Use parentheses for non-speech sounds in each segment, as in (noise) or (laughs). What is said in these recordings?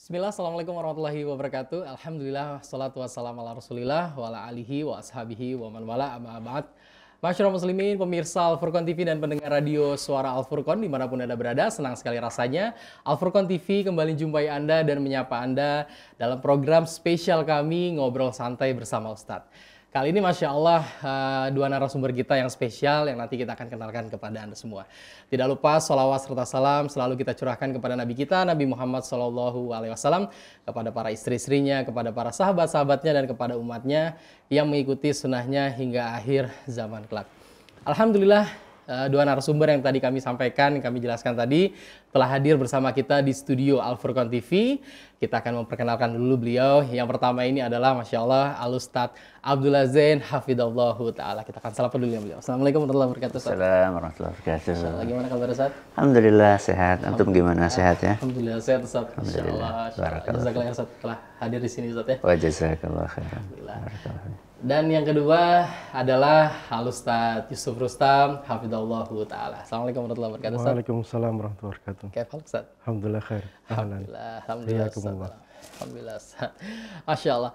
Bismillah, Assalamualaikum warahmatullahi wabarakatuh. Alhamdulillah, salatu wassalamu ala rasulillah, wa ala alihi wa ashabihi wa man wala amma Masyarakat muslimin, pemirsa Al-Furqan TV dan pendengar radio suara Al-Furqan dimanapun Anda berada, senang sekali rasanya. Al-Furqan TV kembali jumpai Anda dan menyapa Anda dalam program spesial kami Ngobrol Santai Bersama Ustadz. Kali ini Masya Allah eh, dua narasumber kita yang spesial yang nanti kita akan kenalkan kepada Anda semua. Tidak lupa sholawat serta salam selalu kita curahkan kepada Nabi kita, Nabi Muhammad Sallallahu Alaihi Wasallam, kepada para istri-istrinya, kepada para sahabat-sahabatnya, dan kepada umatnya yang mengikuti sunnahnya hingga akhir zaman kelak. Alhamdulillah Eh, dua narasumber yang tadi kami sampaikan, kami jelaskan tadi telah hadir bersama kita di studio Alfurkon TV. Kita akan memperkenalkan dulu beliau. Yang pertama ini adalah Masya Allah Alustad Abdullah Zain Hafidallahu Ta'ala. Kita akan salam dulu ya beliau. Assalamualaikum warahmatullahi wabarakatuh. Assalamualaikum warahmatullahi wabarakatuh. Assalamualaikum gimana kabar Ustaz? Alhamdulillah sehat. Antum gimana sehat ya? Alhamdulillah sehat Ustaz. Alhamdulillah. Jazakallah Ustaz telah hadir di sini Ustaz ya. Wa jazakallah khairan. Alhamdulillah. Dan yang kedua adalah Alustad Yusuf Rustam, Hafidzallah Ta'ala. Assalamualaikum warahmatullahi wabarakatuh. Ustaz. Waalaikumsalam warahmatullahi wabarakatuh. Kayak Ustaz? Alhamdulillah khair. Alhamdulillah. Alhamdulillah. Iya, alhamdulillah. Alhamdulillah. Masya Allah.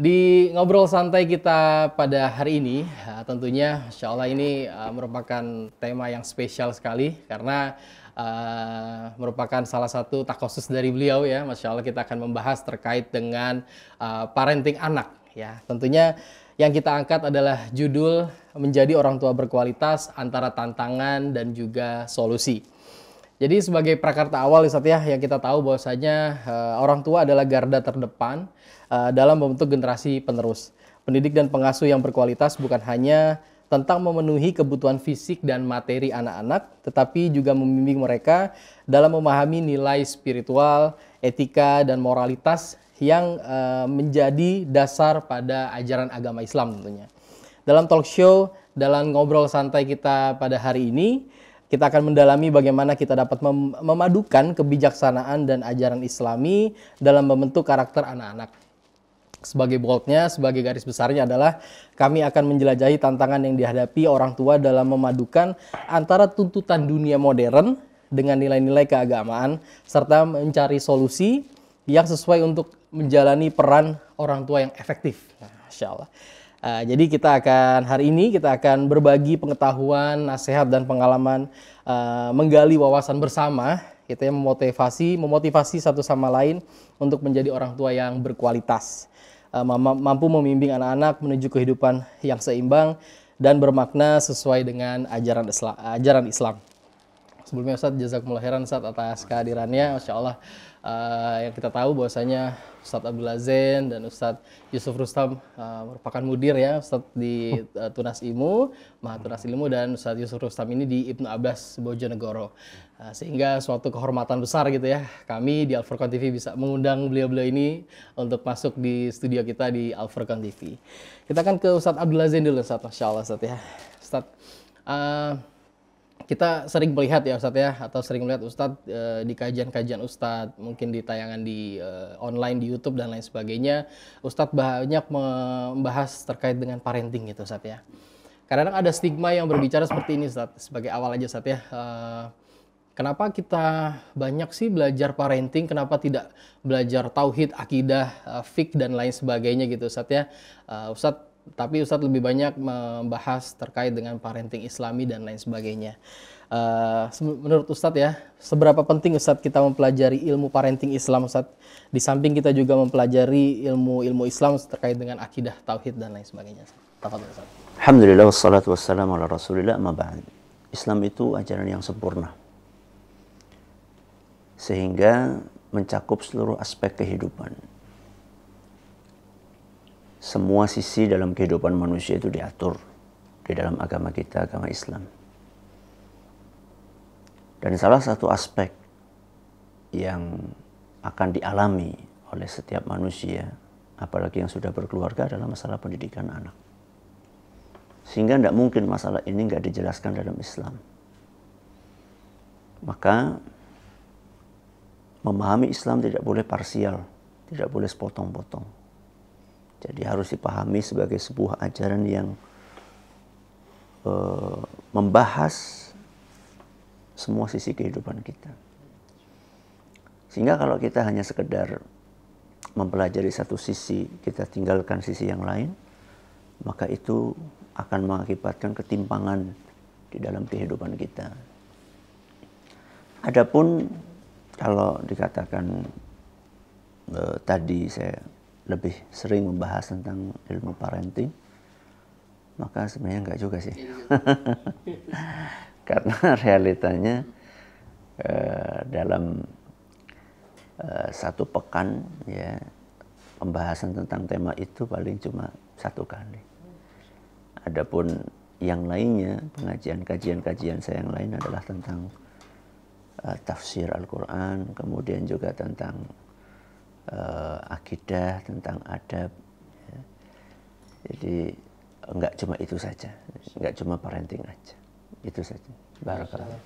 Di ngobrol santai kita pada hari ini, ya, tentunya Masya Allah ini uh, merupakan tema yang spesial sekali karena uh, merupakan salah satu takosus dari beliau ya. Masya Allah kita akan membahas terkait dengan uh, parenting anak ya. Tentunya yang kita angkat adalah judul menjadi orang tua berkualitas antara tantangan dan juga solusi. Jadi sebagai prakarta awal Ustadz ya, yang kita tahu bahwasanya uh, orang tua adalah garda terdepan uh, dalam membentuk generasi penerus. Pendidik dan pengasuh yang berkualitas bukan hanya tentang memenuhi kebutuhan fisik dan materi anak-anak, tetapi juga membimbing mereka dalam memahami nilai spiritual, etika, dan moralitas yang uh, menjadi dasar pada ajaran agama Islam tentunya. Dalam talk show, dalam ngobrol santai kita pada hari ini, kita akan mendalami bagaimana kita dapat mem memadukan kebijaksanaan dan ajaran Islami dalam membentuk karakter anak-anak. Sebagai boldnya, sebagai garis besarnya adalah kami akan menjelajahi tantangan yang dihadapi orang tua dalam memadukan antara tuntutan dunia modern dengan nilai-nilai keagamaan serta mencari solusi yang sesuai untuk menjalani peran orang tua yang efektif. Nah, ya, Insya Allah. Uh, jadi kita akan hari ini kita akan berbagi pengetahuan, nasihat dan pengalaman, uh, menggali wawasan bersama, Kita gitu yang memotivasi, memotivasi satu sama lain untuk menjadi orang tua yang berkualitas, ah, mampu membimbing anak-anak menuju kehidupan yang seimbang dan bermakna sesuai dengan ajaran Ajaran Islam sebelumnya Ustadz jazakumullah khairan Ustaz atas kehadirannya. Masya Allah uh, yang kita tahu bahwasanya Ustadz Abdul Azen dan Ustadz Yusuf Rustam uh, merupakan mudir ya Ustadz di uh, Tunas Ilmu, Maha Tunas Ilmu dan Ustadz Yusuf Rustam ini di Ibnu Abbas Bojonegoro. Uh, sehingga suatu kehormatan besar gitu ya kami di Al TV bisa mengundang beliau-beliau ini untuk masuk di studio kita di Al TV. Kita akan ke Ustadz Abdul Azen dulu Ustaz Masya Allah Ustadz ya. Ustadz, uh, kita sering melihat ya Ustadz ya atau sering melihat Ustadz e, di kajian-kajian Ustadz mungkin di tayangan di e, online di YouTube dan lain sebagainya Ustadz banyak membahas terkait dengan parenting gitu Ustadz ya karena ada stigma yang berbicara seperti ini Ustadz sebagai awal aja Ustadz ya e, kenapa kita banyak sih belajar parenting kenapa tidak belajar tauhid akidah fik dan lain sebagainya gitu Ustadz ya e, Ustadz tapi Ustadz lebih banyak membahas terkait dengan parenting islami dan lain sebagainya. Uh, menurut Ustadz ya, seberapa penting Ustadz kita mempelajari ilmu parenting Islam Ustadz? Di samping kita juga mempelajari ilmu-ilmu Islam terkait dengan akidah, tauhid dan lain sebagainya. Alhamdulillah wassalatu wassalamu ala rasulillah ma'ba'an. Islam itu ajaran yang sempurna. Sehingga mencakup seluruh aspek kehidupan semua sisi dalam kehidupan manusia itu diatur di dalam agama kita, agama Islam. Dan salah satu aspek yang akan dialami oleh setiap manusia, apalagi yang sudah berkeluarga adalah masalah pendidikan anak. Sehingga tidak mungkin masalah ini nggak dijelaskan dalam Islam. Maka memahami Islam tidak boleh parsial, tidak boleh sepotong-potong jadi harus dipahami sebagai sebuah ajaran yang e, membahas semua sisi kehidupan kita. Sehingga kalau kita hanya sekedar mempelajari satu sisi, kita tinggalkan sisi yang lain, maka itu akan mengakibatkan ketimpangan di dalam kehidupan kita. Adapun kalau dikatakan e, tadi saya lebih sering membahas tentang ilmu parenting, maka sebenarnya enggak juga sih. Iya. (laughs) Karena realitanya eh, dalam eh, satu pekan ya pembahasan tentang tema itu paling cuma satu kali. Adapun yang lainnya, pengajian kajian-kajian saya yang lain adalah tentang eh, tafsir Al-Qur'an, kemudian juga tentang uh, akidah, tentang adab. Ya. Jadi enggak cuma itu saja, enggak cuma parenting aja, itu saja. Barakallah.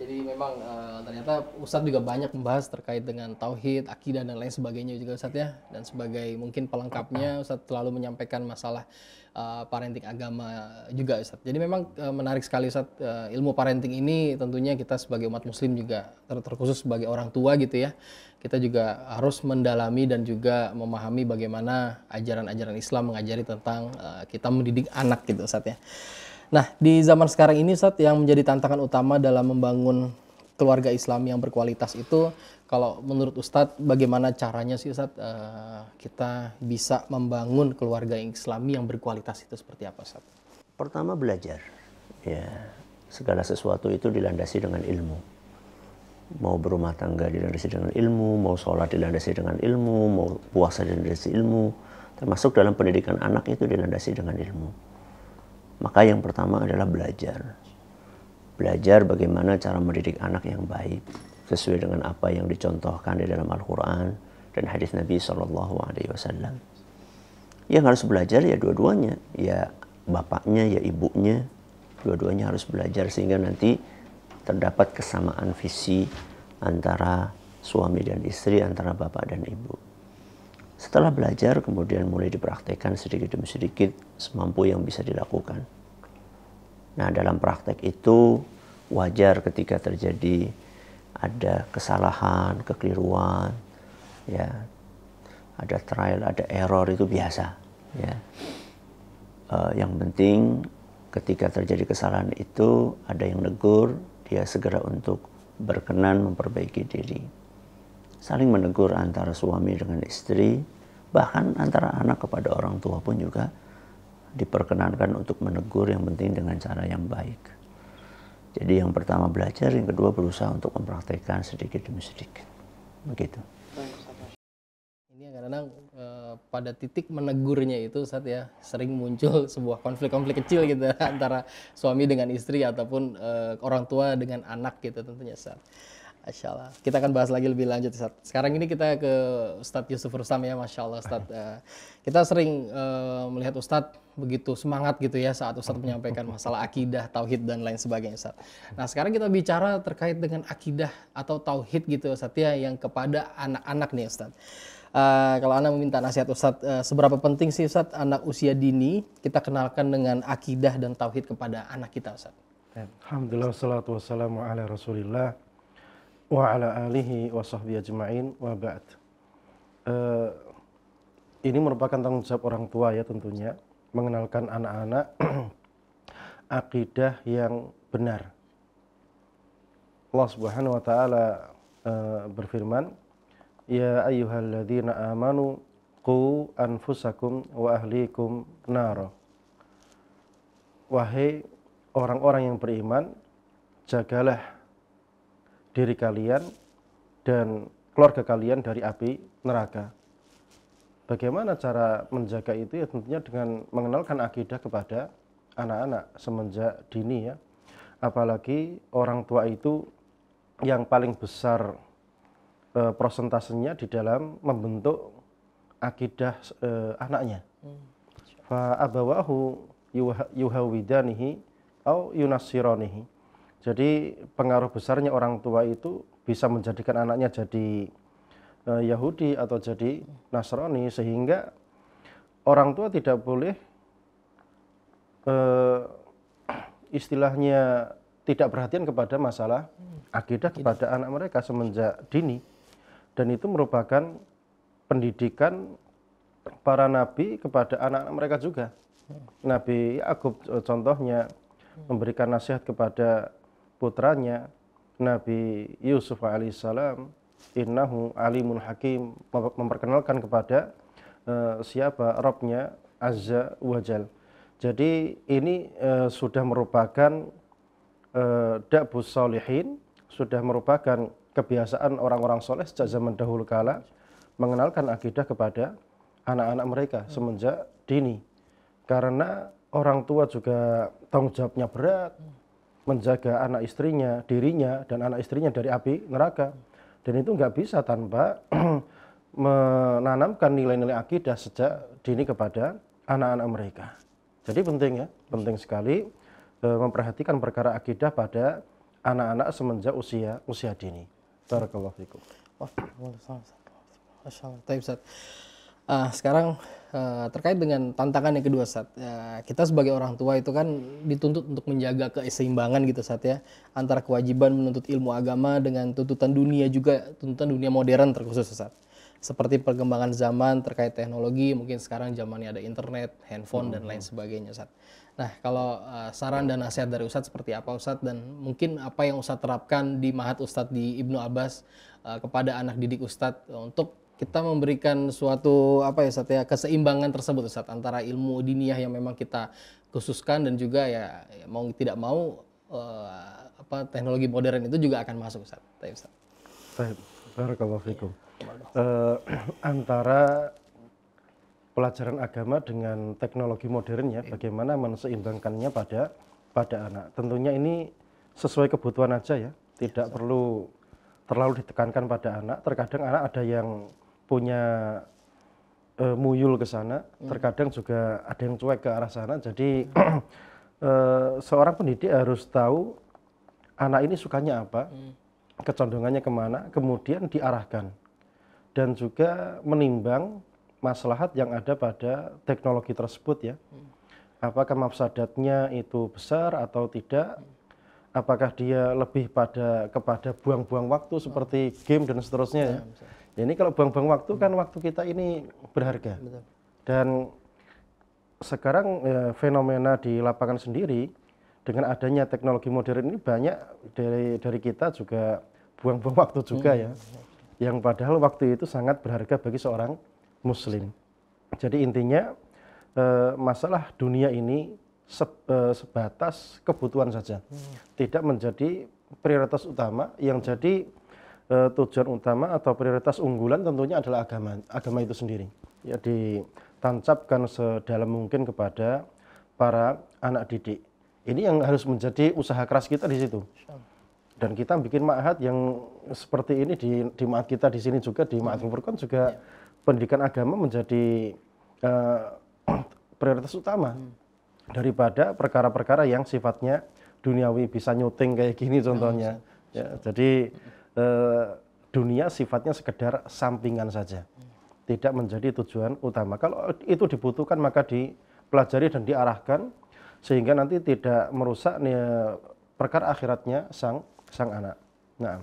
Jadi memang uh, ternyata Ustadz juga banyak membahas terkait dengan tauhid, akidah dan lain sebagainya juga Ustadz ya. Dan sebagai mungkin pelengkapnya Ustadz selalu menyampaikan masalah uh, parenting agama juga Ustadz. Jadi memang uh, menarik sekali Ustadz uh, ilmu parenting ini tentunya kita sebagai umat muslim juga ter terkhusus sebagai orang tua gitu ya kita juga harus mendalami dan juga memahami bagaimana ajaran-ajaran Islam mengajari tentang uh, kita mendidik anak gitu Ustaz ya. Nah, di zaman sekarang ini Ustaz yang menjadi tantangan utama dalam membangun keluarga Islam yang berkualitas itu kalau menurut Ustadz bagaimana caranya sih Ustadz uh, kita bisa membangun keluarga Islami yang berkualitas itu seperti apa Ustadz? Pertama belajar. Ya, segala sesuatu itu dilandasi dengan ilmu mau berumah tangga dilandasi dengan ilmu, mau sholat dilandasi dengan ilmu, mau puasa dilandasi ilmu, termasuk dalam pendidikan anak itu dilandasi dengan ilmu. Maka yang pertama adalah belajar. Belajar bagaimana cara mendidik anak yang baik sesuai dengan apa yang dicontohkan di dalam Al-Quran dan hadis Nabi Shallallahu Alaihi Wasallam. Yang harus belajar ya dua-duanya, ya bapaknya, ya ibunya, dua-duanya harus belajar sehingga nanti terdapat kesamaan visi antara suami dan istri, antara bapak dan ibu. Setelah belajar, kemudian mulai dipraktekkan sedikit demi sedikit semampu yang bisa dilakukan. Nah, dalam praktek itu wajar ketika terjadi ada kesalahan, kekeliruan, ya, ada trial, ada error itu biasa. Ya. Uh, yang penting ketika terjadi kesalahan itu ada yang negur, dia segera untuk berkenan memperbaiki diri. Saling menegur antara suami dengan istri, bahkan antara anak kepada orang tua pun juga diperkenankan untuk menegur yang penting dengan cara yang baik. Jadi yang pertama belajar, yang kedua berusaha untuk mempraktekkan sedikit demi sedikit. Begitu. Ini karena Eh, pada titik menegurnya itu saat ya sering muncul (laughs) sebuah konflik-konflik kecil gitu (laughs) antara suami dengan istri ataupun uh, orang tua dengan anak gitu tentunya saat. Masya Allah. Kita akan bahas lagi lebih lanjut saat. Sekarang ini kita ke Ustadz Yusuf Rustam ya Masya Allah Ustadz. Uh, (laughs) kita sering uh, melihat Ustadz begitu semangat gitu ya saat Ustadz menyampaikan masalah akidah, tauhid dan lain sebagainya Ustadz. Nah sekarang kita bicara terkait dengan akidah atau tauhid gitu Ustadz ya yang kepada anak-anak nih Ustadz. Eh, kalau anak meminta nasihat Ustaz, uh, eh, seberapa penting sih Ustaz anak usia dini kita kenalkan dengan akidah dan tauhid kepada anak kita Ustaz? Alhamdulillah wassalatu wassalamu ala rasulillah wa ala alihi wa sahbihi ajma'in wa ba'd. Uh, ini merupakan tanggung jawab orang tua ya tentunya mengenalkan anak-anak (clears throat) akidah yang benar. Allah Subhanahu wa taala uh, berfirman Ya ayyuhalladzina amanu qu anfusakum wa ahlikum naro Wahai orang-orang yang beriman, jagalah diri kalian dan keluarga kalian dari api neraka. Bagaimana cara menjaga itu? Ya tentunya dengan mengenalkan akidah kepada anak-anak semenjak dini ya. Apalagi orang tua itu yang paling besar e, prosentasenya di dalam membentuk akidah e, anaknya. Hmm. Fa abawahu yuhawidanihi au yunasironihi. Jadi pengaruh besarnya orang tua itu bisa menjadikan anaknya jadi e, Yahudi atau jadi Nasrani sehingga orang tua tidak boleh e, istilahnya tidak perhatian kepada masalah hmm. akidah kepada anak mereka semenjak dini dan itu merupakan pendidikan para nabi kepada anak-anak mereka juga. Nabi Yakub e, contohnya memberikan nasihat kepada putranya Nabi Yusuf alaihissalam innahu alimun hakim memperkenalkan kepada uh, siapa Robnya Azza Wajal. Jadi ini uh, sudah merupakan uh, dakbus salihin sudah merupakan kebiasaan orang-orang soleh sejak zaman dahulu kala mengenalkan akidah kepada anak-anak mereka hmm. semenjak dini. Karena orang tua juga tanggung jawabnya berat, menjaga anak istrinya, dirinya, dan anak istrinya dari api neraka. Dan itu nggak bisa tanpa (clears throat) menanamkan nilai-nilai akidah sejak dini kepada anak-anak mereka. Jadi penting ya, penting sekali eh, memperhatikan perkara akidah pada anak-anak semenjak usia usia dini. Barakallahu fikum. Taib Uh, ah, sekarang uh, terkait dengan tantangan yang kedua saat, ya, Uh, kita sebagai orang tua itu kan dituntut untuk menjaga keseimbangan gitu saat ya. Antara kewajiban menuntut ilmu agama dengan tuntutan dunia juga, tuntutan dunia modern terkhusus uh, seperti perkembangan zaman terkait teknologi, mungkin sekarang zamannya ada internet, handphone hmm. dan lain hmm. sebagainya, Ustaz. Nah, kalau uh, saran dan nasihat dari Ustadz seperti apa Ustadz dan mungkin apa yang Ustadz terapkan di Mahat Ustadz di Ibnu Abbas uh, kepada anak didik Ustadz untuk kita memberikan suatu apa ya Ustadz ya keseimbangan tersebut Ustadz antara ilmu diniyah yang memang kita khususkan dan juga ya, ya mau tidak mau uh, apa teknologi modern itu juga akan masuk Ustadz. Baik Ustadz. Baik. Barakallahu fikum. Ya uh, (clears throat) antara pelajaran agama dengan teknologi modern ya, bagaimana menseimbangkannya pada pada anak. Tentunya ini sesuai kebutuhan aja ya, tidak ya, perlu terlalu ditekankan pada anak. Terkadang anak ada yang punya e, muyul ke sana, hmm. terkadang juga ada yang cuek ke arah sana. Jadi hmm. (clears throat) e, seorang pendidik harus tahu anak ini sukanya apa, hmm. kecondongannya kemana, kemudian diarahkan dan juga menimbang maslahat yang ada pada teknologi tersebut ya. Hmm. Apakah mafsadatnya itu besar atau tidak? Hmm. Apakah dia lebih pada kepada buang-buang waktu hmm. seperti game dan seterusnya ya? ya ini kalau buang-buang waktu kan waktu kita ini berharga. Dan sekarang ya, fenomena di lapangan sendiri dengan adanya teknologi modern ini banyak dari dari kita juga buang-buang waktu juga ya yang padahal waktu itu sangat berharga bagi seorang muslim. Jadi intinya eh, masalah dunia ini eh, sebatas kebutuhan saja. Hmm. Tidak menjadi prioritas utama yang jadi eh, tujuan utama atau prioritas unggulan tentunya adalah agama agama itu sendiri. Ya ditancapkan sedalam mungkin kepada para anak didik. Ini yang harus menjadi usaha keras kita di situ dan kita bikin ma'had yang seperti ini di di ma'had kita di sini juga di ma'had Furqan juga ya. pendidikan agama menjadi uh, prioritas utama hmm. daripada perkara-perkara yang sifatnya duniawi bisa nyuting kayak gini nah, contohnya. Hmm. Ya, jadi uh, dunia sifatnya sekedar sampingan saja. Hmm. Tidak menjadi tujuan utama. Kalau itu dibutuhkan maka dipelajari dan diarahkan sehingga nanti tidak merusak nih, eh, perkara akhiratnya sang sang anak. Nah.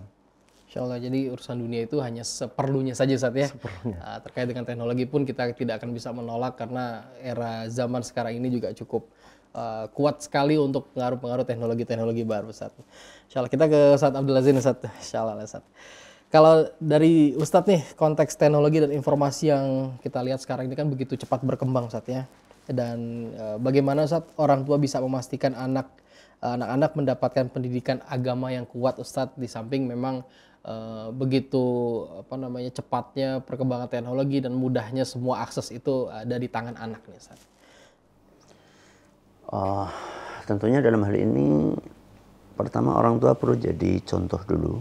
Insya Allah, jadi urusan dunia itu hanya seperlunya saja saat ya. Seperlunya. Ah, terkait dengan teknologi pun kita tidak akan bisa menolak karena era zaman sekarang ini juga cukup uh, kuat sekali untuk pengaruh-pengaruh teknologi-teknologi baru saat. Insya Allah kita ke saat Abdul Aziz saat. Insya Allah saat. Kalau dari Ustadz nih konteks teknologi dan informasi yang kita lihat sekarang ini kan begitu cepat berkembang saatnya. Dan uh, bagaimana saat orang tua bisa memastikan anak Eh, anak-anak mendapatkan pendidikan agama yang kuat Ustadz di samping memang uh, begitu apa namanya cepatnya perkembangan teknologi dan mudahnya semua akses itu ada di tangan anak nih Ustaz. Uh, ah, tentunya dalam hal ini pertama orang tua perlu jadi contoh dulu.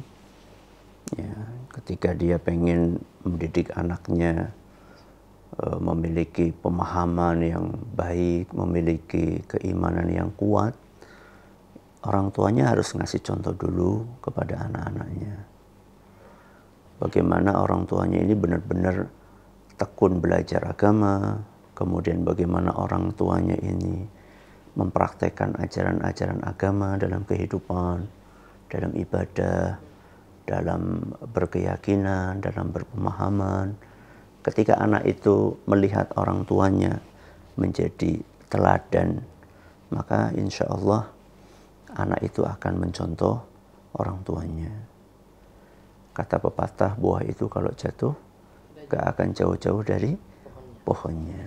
Ya, ketika dia pengen mendidik anaknya eh, memiliki pemahaman yang baik, memiliki keimanan yang kuat, orang tuanya harus ngasih contoh dulu kepada anak-anaknya. Bagaimana orang tuanya ini benar-benar tekun belajar agama, kemudian bagaimana orang tuanya ini mempraktekkan ajaran-ajaran agama dalam kehidupan, dalam ibadah, dalam berkeyakinan, dalam berpemahaman. Ketika anak itu melihat orang tuanya menjadi teladan, maka insya Allah anak itu akan mencontoh orang tuanya. Kata pepatah, buah itu kalau jatuh gak akan jauh-jauh dari pohonnya.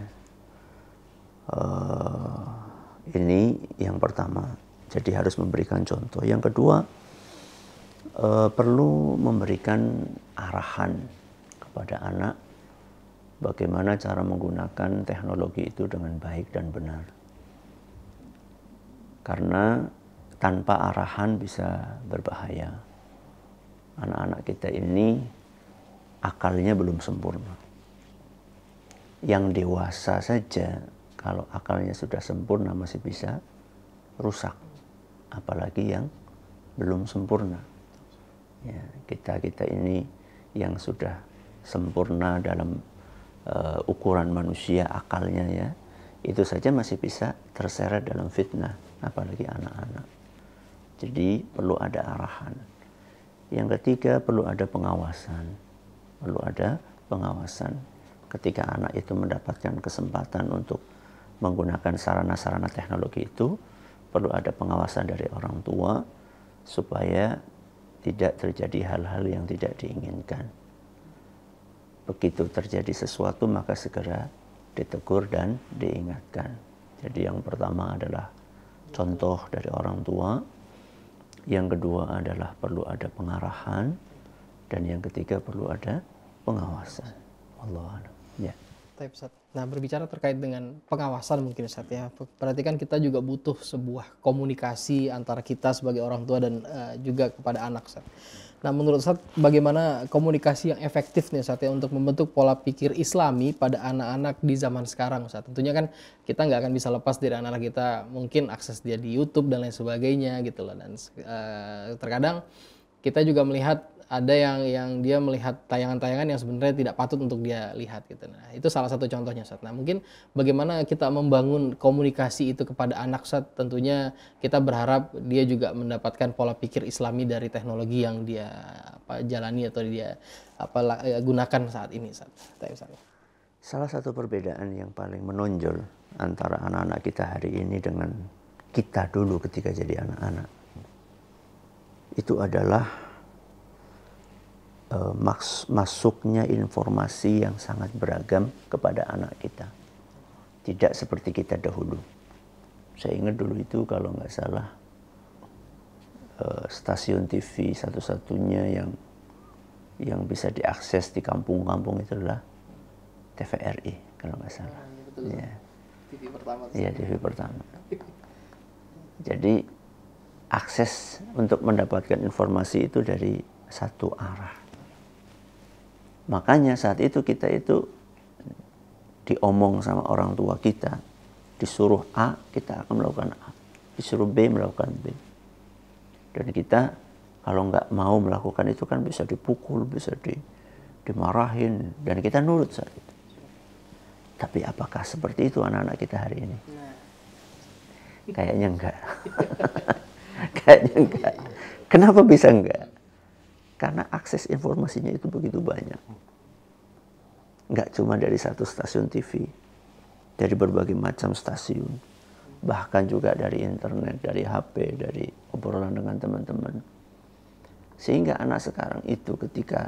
Uh, ini yang pertama, jadi harus memberikan contoh. Yang kedua, uh, perlu memberikan arahan kepada anak bagaimana cara menggunakan teknologi itu dengan baik dan benar. Karena tanpa arahan bisa berbahaya. Anak-anak kita ini akalnya belum sempurna. Yang dewasa saja kalau akalnya sudah sempurna masih bisa rusak. Apalagi yang belum sempurna. kita ya, kita kita ini yang sudah sempurna dalam uh, ukuran manusia akalnya ya, itu saja masih bisa terseret dalam fitnah, apalagi anak-anak. Jadi perlu ada arahan. Yang ketiga perlu ada pengawasan. Perlu ada pengawasan ketika anak itu mendapatkan kesempatan untuk menggunakan sarana-sarana teknologi itu perlu ada pengawasan dari orang tua supaya tidak terjadi hal-hal yang tidak diinginkan. Begitu terjadi sesuatu maka segera ditegur dan diingatkan. Jadi yang pertama adalah contoh dari orang tua, yang kedua adalah perlu ada pengarahan dan yang ketiga perlu ada pengawasan. Allah Ya. Taip, Sat. Nah, berbicara terkait dengan pengawasan mungkin Sat ya. Berarti kan kita juga butuh sebuah komunikasi antara kita sebagai orang tua dan uh, juga kepada anak Sat. Nah, menurut Sat bagaimana komunikasi yang efektif nih Sat ya untuk membentuk pola pikir islami pada anak-anak di zaman sekarang Sat. Tentunya kan kita nggak akan bisa lepas dari anak-anak kita mungkin akses dia di YouTube dan lain sebagainya gitu loh dan uh, terkadang kita juga melihat ada yang yang dia melihat tayangan-tayangan yang sebenarnya tidak patut untuk dia lihat gitu. Nah, itu salah satu contohnya Ustaz. Nah, mungkin bagaimana kita membangun komunikasi itu kepada anak Ustaz? Tentunya kita berharap dia juga mendapatkan pola pikir Islami dari teknologi yang dia apa jalani atau dia apa eh, gunakan saat ini Ustaz. Salah satu perbedaan yang paling menonjol antara anak-anak kita hari ini dengan kita dulu ketika jadi anak-anak itu adalah Eh, masuknya informasi yang sangat beragam kepada anak kita. Tidak seperti kita dahulu. Saya ingat dulu itu kalau nggak salah eh, stasiun TV satu-satunya yang yang bisa diakses di kampung-kampung itu adalah TVRI kalau nggak salah. Ya. Iya, iya TV iya. iya, pertama. Jadi akses untuk mendapatkan informasi itu dari satu arah. Makanya saat itu kita itu diomong sama orang tua kita, disuruh A, kita akan melakukan A. Disuruh B, melakukan B. Dan kita kalau nggak mau melakukan itu kan bisa dipukul, bisa di, dimarahin. Dan kita nurut saat itu. Tapi apakah seperti itu anak-anak kita hari ini? Nah. Kayaknya enggak. (laughs) Kayaknya enggak. Kenapa bisa enggak? Karena akses informasinya itu begitu banyak. Nggak cuma dari satu stasiun TV, dari berbagai macam stasiun, bahkan juga dari internet, dari HP, dari obrolan dengan teman-teman. Sehingga anak sekarang itu ketika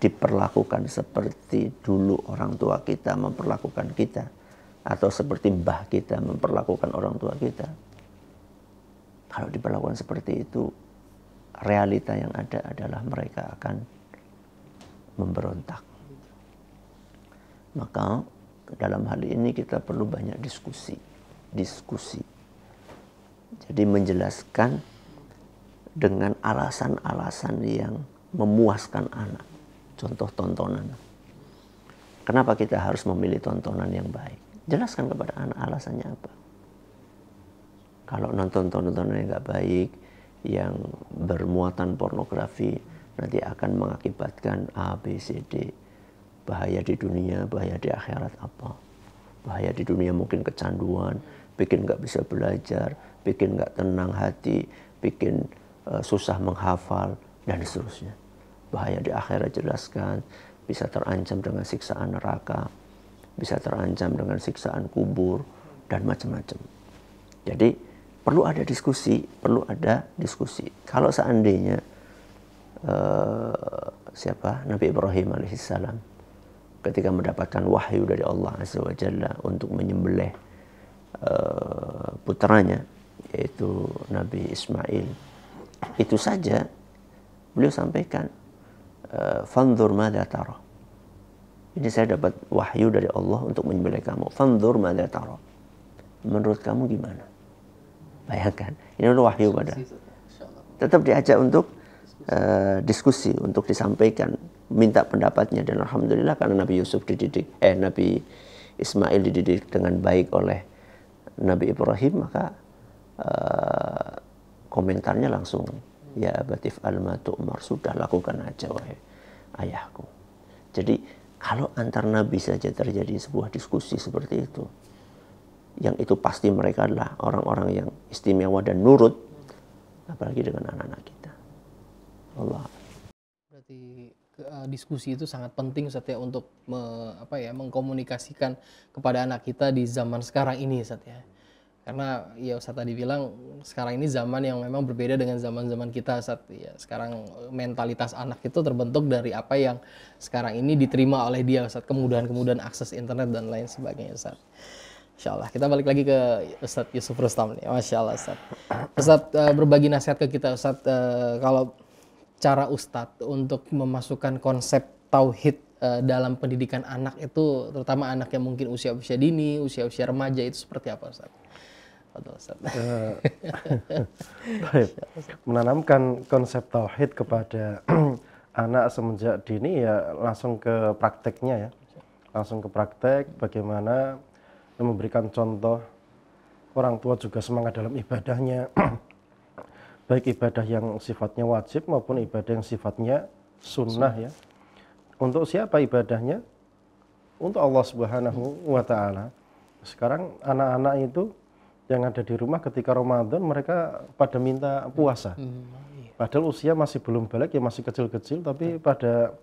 diperlakukan seperti dulu orang tua kita memperlakukan kita, atau seperti mbah kita memperlakukan orang tua kita, kalau diperlakukan seperti itu, realita yang ada adalah mereka akan memberontak. Maka dalam hal ini kita perlu banyak diskusi, diskusi. Jadi menjelaskan dengan alasan-alasan yang memuaskan anak. Contoh tontonan. Kenapa kita harus memilih tontonan yang baik? Jelaskan kepada anak alasannya apa. Kalau nonton tontonan yang nggak baik, yang bermuatan pornografi nanti akan mengakibatkan A, B, C, D. Bahaya di dunia, bahaya di akhirat apa. Bahaya di dunia mungkin kecanduan, bikin nggak bisa belajar, bikin nggak tenang hati, bikin uh, susah menghafal, dan seterusnya. Bahaya di akhirat jelaskan, bisa terancam dengan siksaan neraka, bisa terancam dengan siksaan kubur, dan macam-macam. Jadi, perlu ada diskusi, perlu ada diskusi. Kalau seandainya uh, siapa Nabi Ibrahim alaihissalam ketika mendapatkan wahyu dari Allah azza wajalla untuk menyembelih uh, putranya yaitu Nabi Ismail itu saja beliau sampaikan eh, fanzur mada taro ini saya dapat wahyu dari Allah untuk menyembelih kamu fanzur mada taro menurut kamu gimana Bayangkan, ini adalah wahyu pada. Tetap diajak untuk uh, diskusi, untuk disampaikan, minta pendapatnya dan alhamdulillah karena Nabi Yusuf dididik, eh Nabi Ismail dididik dengan baik oleh Nabi Ibrahim maka uh, komentarnya langsung ya abatif alma umar sudah lakukan aja wahai ayahku. Jadi kalau antar nabi saja terjadi sebuah diskusi seperti itu, yang itu pasti mereka adalah orang-orang yang istimewa dan nurut apalagi dengan anak-anak kita. Allah. Berarti eh, diskusi itu sangat penting Ustaz ya, untuk me, apa ya mengkomunikasikan kepada anak kita di zaman sekarang ini Ustaz ya. Karena ya Ustaz tadi bilang sekarang ini zaman yang memang berbeda dengan zaman-zaman kita saat Ya, sekarang eh, mentalitas anak itu terbentuk dari apa yang sekarang ini diterima oleh dia saat kemudahan-kemudahan akses internet dan lain sebagainya saat. Insya Allah. Kita balik lagi ke Ustadz Yusuf Rustam nih. Masya Allah Ustadz. Ustadz eh, berbagi nasihat ke kita Ustadz. Eh, kalau cara Ustadz untuk memasukkan konsep tauhid eh, dalam pendidikan anak itu, terutama anak yang mungkin usia-usia dini, usia-usia remaja itu seperti apa Ustadz? Menanamkan konsep tauhid kepada (clears throat) anak semenjak dini ya langsung ke prakteknya ya. Langsung ke praktek bagaimana kita memberikan contoh orang tua juga semangat dalam ibadahnya (clears throat) baik ibadah yang sifatnya wajib maupun ibadah yang sifatnya sunnah ya untuk siapa ibadahnya untuk Allah Subhanahu wa taala sekarang anak-anak itu yang ada di rumah ketika Ramadan mereka pada minta puasa padahal usia masih belum balik ya masih kecil-kecil tapi pada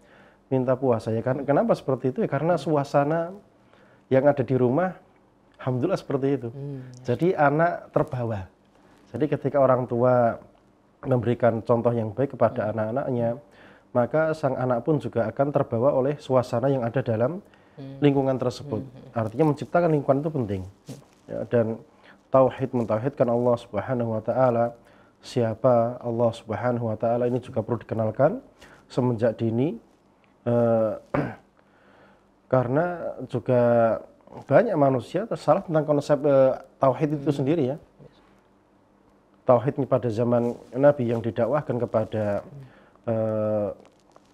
minta puasa ya kan kenapa seperti itu ya karena suasana yang ada di rumah alhamdulillah seperti itu. Hmm. Jadi anak terbawa. Jadi ketika orang tua memberikan contoh yang baik kepada hmm. anak-anaknya, maka sang anak pun juga akan terbawa oleh suasana yang ada dalam hmm. lingkungan tersebut. Hmm. hmm. Artinya menciptakan lingkungan itu penting. Hmm. Ya, dan tauhid mentauhidkan Allah Subhanahu wa taala, siapa Allah Subhanahu wa taala ini juga perlu dikenalkan semenjak dini eh, (clears throat) karena juga banyak manusia tersalah tentang konsep uh, tauhid itu sendiri ya. Tauhid pada zaman Nabi yang didakwahkan kepada uh,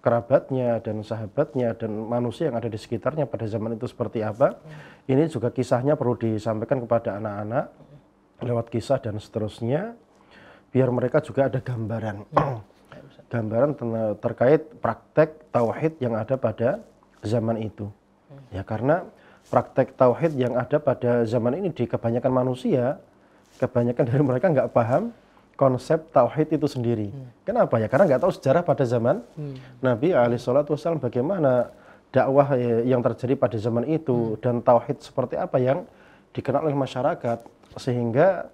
kerabatnya dan sahabatnya dan manusia yang ada di sekitarnya pada zaman itu seperti apa. Ini juga kisahnya perlu disampaikan kepada anak-anak lewat kisah dan seterusnya biar mereka juga ada gambaran. (clears throat) gambaran terkait praktek tauhid yang ada pada zaman itu. Ya karena praktek tauhid yang ada pada zaman ini di kebanyakan manusia, kebanyakan dari mereka nggak paham konsep tauhid itu sendiri. Hmm. Kenapa ya? Karena nggak tahu sejarah pada zaman hmm. Nabi Ali Shallallahu Wasallam bagaimana dakwah eh, yang terjadi pada zaman itu hmm. dan tauhid seperti apa yang dikenal oleh masyarakat sehingga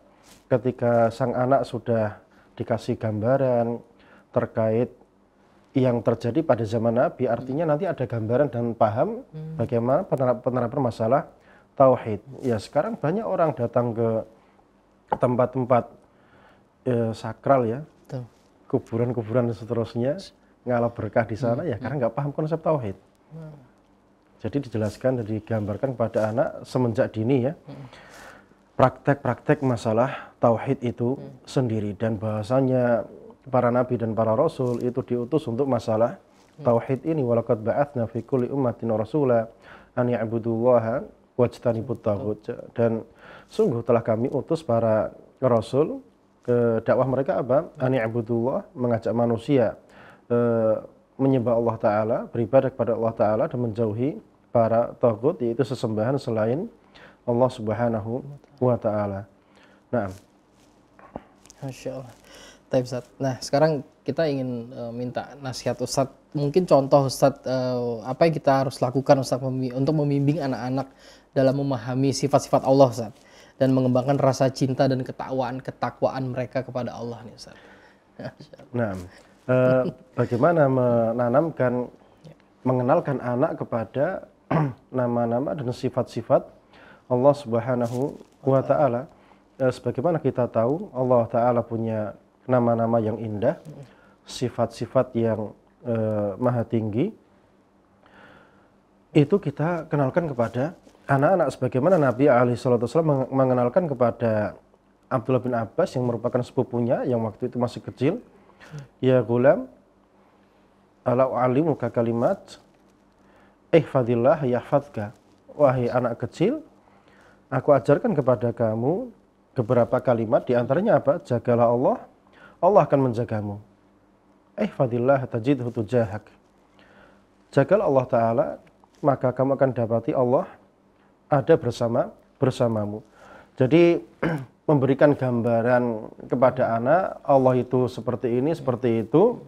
ketika sang anak sudah dikasih gambaran terkait yang terjadi pada zaman Nabi artinya nanti ada gambaran dan paham hmm. bagaimana penerap, penerapan masalah tauhid. Ya sekarang banyak orang datang ke tempat-tempat eh, sakral ya, kuburan-kuburan dan seterusnya ngalah berkah di sana hmm. ya karena nggak paham konsep tauhid. Hmm. Jadi dijelaskan dan digambarkan kepada anak semenjak dini ya. Praktek-praktek masalah tauhid itu sendiri dan bahasanya para nabi dan para rasul itu diutus untuk masalah ya. tauhid ini walaqad ba'atsna fi kulli ummatin rasula an ya'budullaha wajtanibut tagut ya. dan sungguh telah kami utus para rasul ke dakwah mereka apa ya. an ya'budullah mengajak manusia e, menyembah Allah taala beribadah kepada Allah taala dan menjauhi para tagut yaitu sesembahan selain Allah Subhanahu wa taala. Naam. Masyaallah. Taib Ustaz. Nah, sekarang kita ingin uh, minta nasihat Ustaz. Mungkin contoh Ustaz uh, eh, apa yang kita harus lakukan Ustaz untuk membimbing anak-anak dalam memahami sifat-sifat Allah Ustaz dan mengembangkan rasa cinta dan ketakwaan ketakwaan mereka kepada Allah nih Ustaz. (laughs) Nah, uh, bagaimana menanamkan mengenalkan anak kepada (clears throat) nama-nama dan sifat-sifat Allah Subhanahu wa taala. Sebagaimana kita tahu Allah taala punya nama-nama yang indah, sifat-sifat yang e, maha tinggi, itu kita kenalkan kepada anak-anak sebagaimana Nabi Ali Wasallam mengenalkan kepada Abdullah bin Abbas yang merupakan sepupunya yang waktu itu masih kecil. Ya gulam, ala alimuka kalimat, eh ya yahfadka. Wahai anak kecil, aku ajarkan kepada kamu beberapa kalimat, diantaranya apa? Jagalah Allah, Allah akan menjagamu. Eh, tajid tajidhu tujahak. Jagalah Allah Ta'ala, maka kamu akan dapati Allah ada bersama bersamamu. Jadi (clears throat) memberikan gambaran kepada anak, Allah itu seperti ini, seperti itu.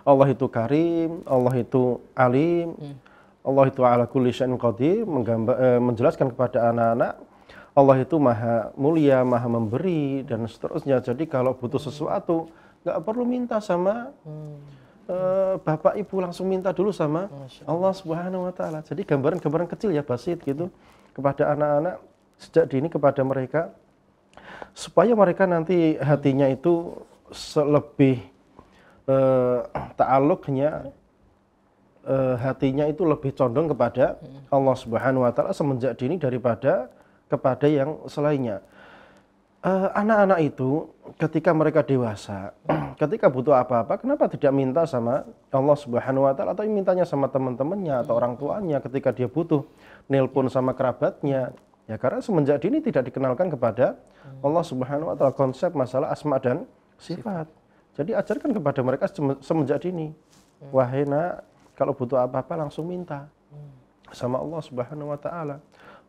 Allah itu karim, Allah itu alim, hmm. Allah itu ala kulli syai'in qadir, eh, menjelaskan kepada anak-anak Allah itu maha mulia, maha memberi dan seterusnya. Jadi kalau butuh sesuatu nggak perlu minta sama hmm. uh, bapak ibu langsung minta dulu sama Allah Subhanahu Wa Taala. Jadi gambaran-gambaran kecil ya basit gitu kepada anak-anak sejak dini kepada mereka supaya mereka nanti hatinya itu selebih uh, taaluknya uh, hatinya itu lebih condong kepada hmm. Allah Subhanahu Wa Taala semenjak dini daripada kepada yang selainnya. Eh, anak-anak uh, itu ketika mereka dewasa, (clears throat) ketika butuh apa-apa, kenapa tidak minta sama Allah Subhanahu wa taala atau mintanya sama teman-temannya atau orang tuanya ketika dia butuh, nelpon sama kerabatnya. Ya karena semenjak dini tidak dikenalkan kepada Allah Subhanahu wa taala konsep masalah asma dan sifat. Jadi ajarkan kepada mereka semenjak dini. Hmm. Wahai nak, kalau butuh apa-apa langsung minta sama Allah Subhanahu wa taala.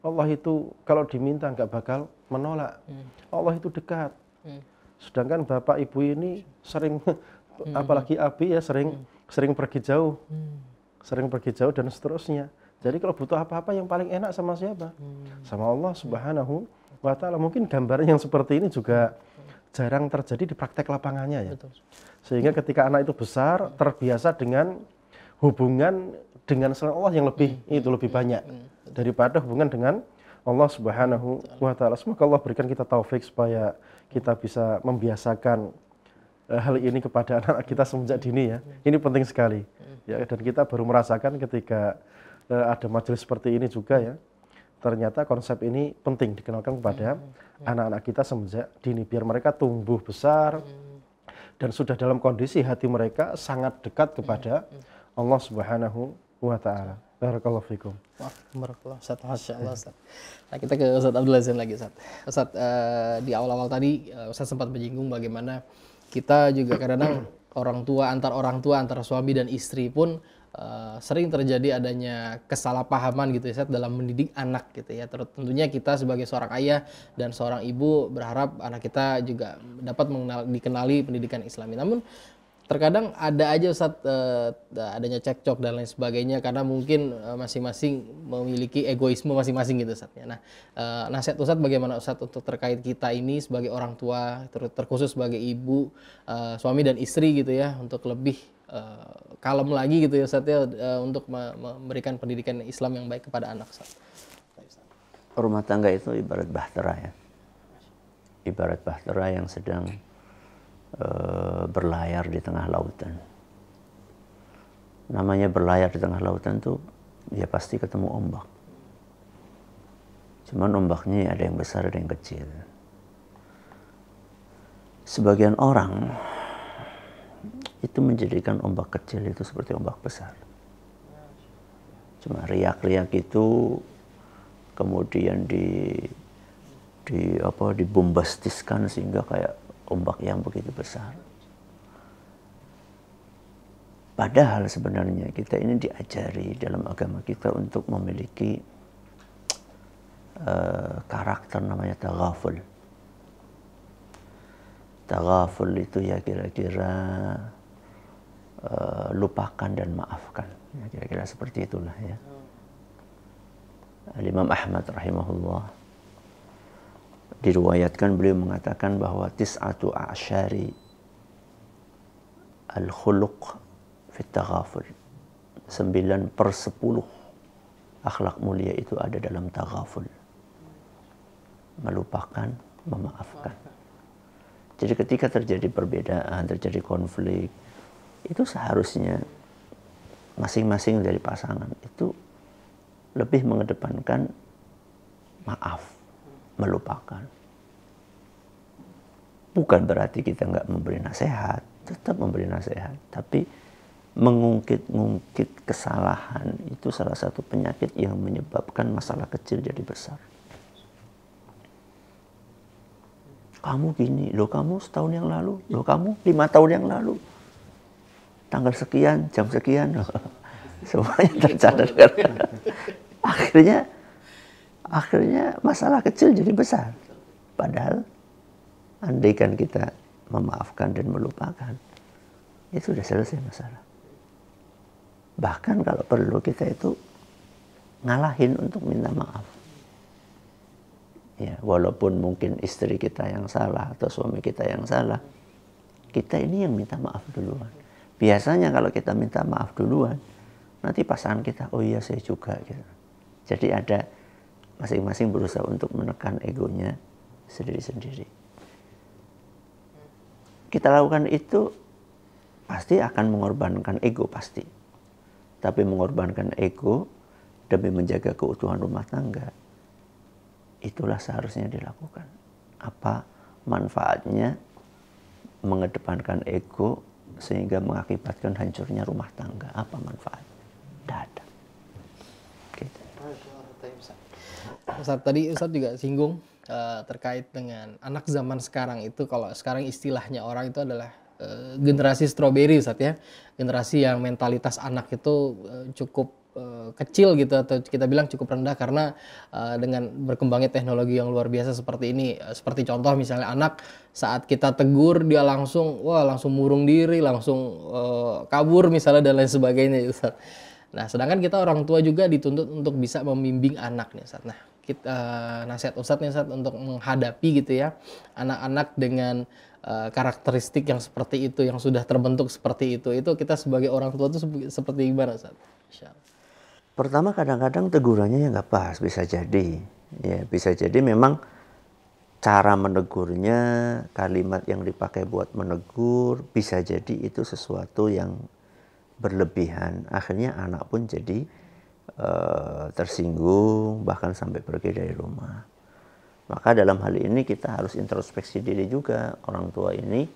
Allah itu kalau diminta nggak bakal menolak. Hmm. Allah itu dekat. Hmm. Sedangkan bapak ibu ini sering, (laughs) hmm. apalagi abi ya sering hmm. sering pergi jauh, hmm. sering pergi jauh dan seterusnya. Jadi kalau butuh apa-apa yang paling enak sama siapa? Hmm. Sama Allah Subhanahu wa taala. Mungkin gambaran yang seperti ini juga jarang terjadi di praktek lapangannya ya. Betul. Sehingga ketika anak itu besar terbiasa dengan hubungan dengan selain Allah yang lebih hmm. itu lebih hmm. banyak. Hmm daripada hubungan dengan Allah Subhanahu wa taala. Semoga Allah berikan kita taufik supaya kita bisa membiasakan eh, hal ini kepada (laughs) anak anak kita semenjak dini ya. Ini penting sekali. Ya, dan kita baru merasakan ketika eh, ada majelis seperti ini juga ya. Ternyata konsep ini penting dikenalkan kepada anak-anak kita semenjak dini biar mereka tumbuh besar dan sudah dalam kondisi hati mereka sangat dekat kepada Allah Subhanahu wa taala. Barakallahu fikum. Wah, Ustaz, Nah, kita ke Ustaz Abdul Azim lagi Ustaz. Ustaz, uh, di awal-awal tadi uh, Ustaz sempat menyinggung bagaimana kita juga kadang (clears throat) orang tua, antar orang tua, antar suami dan istri pun uh, sering terjadi adanya kesalahpahaman gitu ya dalam mendidik anak gitu ya. tentunya kita sebagai seorang ayah dan seorang ibu berharap anak kita juga dapat mengenal, dikenali pendidikan Islam. Namun terkadang ada aja saat uh, eh, adanya cekcok dan lain sebagainya karena mungkin eh, masing-masing uh, memiliki egoisme masing-masing gitu saatnya Nah, uh, nasihat Ustaz bagaimana Ustaz untuk terkait kita ini sebagai orang tua ter terkhusus sebagai ibu, uh, suami dan istri gitu ya untuk lebih uh, kalem lagi gitu ya Ustaz uh, ya, untuk memberikan pendidikan Islam yang baik kepada anak Ustaz. Rumah tangga itu ibarat bahtera ya. Ibarat bahtera yang sedang Eh, berlayar di tengah lautan. Namanya berlayar di tengah lautan itu, dia pasti ketemu ombak. Cuman ombaknya ada yang besar, ada yang kecil. Sebagian orang itu menjadikan ombak kecil itu seperti ombak besar. Cuma riak-riak itu kemudian di di apa dibombastiskan sehingga kayak ombak yang begitu besar. Padahal sebenarnya kita ini diajari dalam agama kita untuk memiliki uh, karakter namanya taghaful. Taghaful itu ya kira-kira uh, lupakan dan maafkan. kira ya, kira-kira seperti itulah ya. Al Imam Ahmad rahimahullah diriwayatkan beliau mengatakan bahwa tis'atu asyari al-khuluq fit taghaful. sembilan per sepuluh akhlak mulia itu ada dalam taghaful. Melupakan, memaafkan. Jadi ketika terjadi perbedaan, terjadi konflik, itu seharusnya masing-masing dari pasangan itu lebih mengedepankan maaf melupakan. Bukan berarti kita nggak memberi nasihat, tetap memberi nasihat, tapi mengungkit-ungkit kesalahan itu salah satu penyakit yang menyebabkan masalah kecil jadi besar. Kamu gini, loh kamu setahun yang lalu, loh kamu lima tahun yang lalu, tanggal sekian, jam sekian, loh. (laughs) semuanya tercatat. (laughs) Akhirnya akhirnya masalah kecil jadi besar. Padahal andaikan kita memaafkan dan melupakan, itu sudah selesai masalah. Bahkan kalau perlu kita itu ngalahin untuk minta maaf. Ya, walaupun mungkin istri kita yang salah atau suami kita yang salah, kita ini yang minta maaf duluan. Biasanya kalau kita minta maaf duluan, nanti pasangan kita, oh iya saya juga. Gitu. Jadi ada masing-masing berusaha untuk menekan egonya sendiri-sendiri. Kita lakukan itu pasti akan mengorbankan ego pasti. Tapi mengorbankan ego demi menjaga keutuhan rumah tangga itulah seharusnya dilakukan. Apa manfaatnya mengedepankan ego sehingga mengakibatkan hancurnya rumah tangga? Apa manfaatnya? Tidak Ustaz tadi Ustaz juga singgung uh, terkait dengan anak zaman sekarang itu kalau sekarang istilahnya orang itu adalah uh, generasi strawberry Ustaz ya. Generasi yang mentalitas anak itu uh, cukup kecil gitu atau kita bilang cukup rendah karena uh, dengan berkembangnya teknologi yang luar biasa seperti ini seperti contoh misalnya anak saat kita tegur dia langsung wah langsung murung diri langsung uh, kabur misalnya dan lain sebagainya Ustaz. Nah, sedangkan kita orang tua juga dituntut untuk bisa membimbing anak nih Ustaz. Nah, kita uh, eh, nasihat Ustadz nih Ustadz untuk menghadapi gitu ya anak-anak dengan uh, karakteristik yang seperti itu yang sudah terbentuk seperti itu itu kita sebagai orang tua itu seperti gimana Ustadz? Pertama kadang-kadang tegurannya yang nggak pas bisa jadi ya bisa jadi memang cara menegurnya, kalimat yang dipakai buat menegur, bisa jadi itu sesuatu yang berlebihan. Akhirnya anak pun jadi Eh, tersinggung bahkan sampai pergi dari rumah. Maka dalam hal ini kita harus introspeksi diri juga orang tua ini